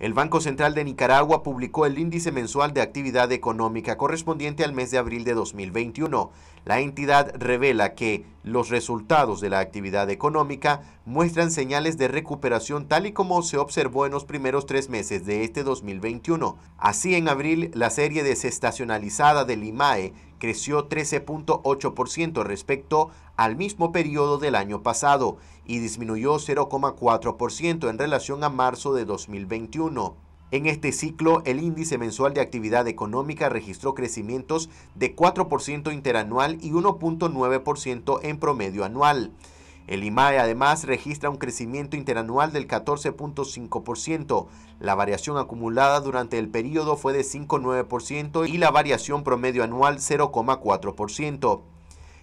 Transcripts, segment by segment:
El Banco Central de Nicaragua publicó el índice mensual de actividad económica correspondiente al mes de abril de 2021. La entidad revela que los resultados de la actividad económica muestran señales de recuperación tal y como se observó en los primeros tres meses de este 2021. Así, en abril, la serie desestacionalizada del IMAE creció 13.8% respecto al mismo periodo del año pasado y disminuyó 0.4% en relación a marzo de 2021. En este ciclo, el índice mensual de actividad económica registró crecimientos de 4% interanual y 1.9% en promedio anual. El IMAE además registra un crecimiento interanual del 14.5%. La variación acumulada durante el periodo fue de 5.9% y la variación promedio anual 0.4%.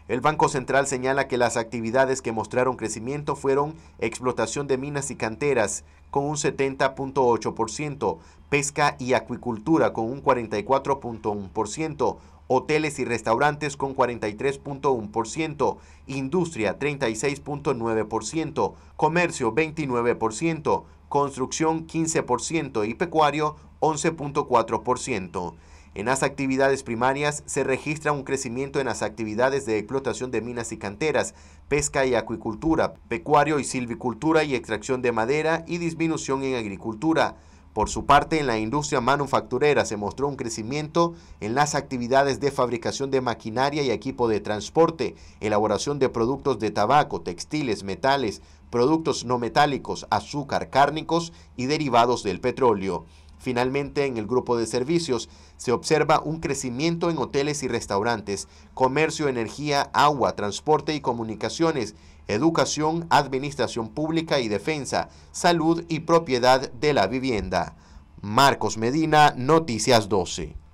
El Banco Central señala que las actividades que mostraron crecimiento fueron explotación de minas y canteras con un 70.8%, pesca y acuicultura con un 44.1%, hoteles y restaurantes con 43.1%, industria 36.9%, comercio 29%, construcción 15% y pecuario 11.4%. En las actividades primarias se registra un crecimiento en las actividades de explotación de minas y canteras, pesca y acuicultura, pecuario y silvicultura y extracción de madera y disminución en agricultura. Por su parte, en la industria manufacturera se mostró un crecimiento en las actividades de fabricación de maquinaria y equipo de transporte, elaboración de productos de tabaco, textiles, metales, productos no metálicos, azúcar, cárnicos y derivados del petróleo. Finalmente, en el grupo de servicios se observa un crecimiento en hoteles y restaurantes, comercio, energía, agua, transporte y comunicaciones, educación, administración pública y defensa, salud y propiedad de la vivienda. Marcos Medina, Noticias 12.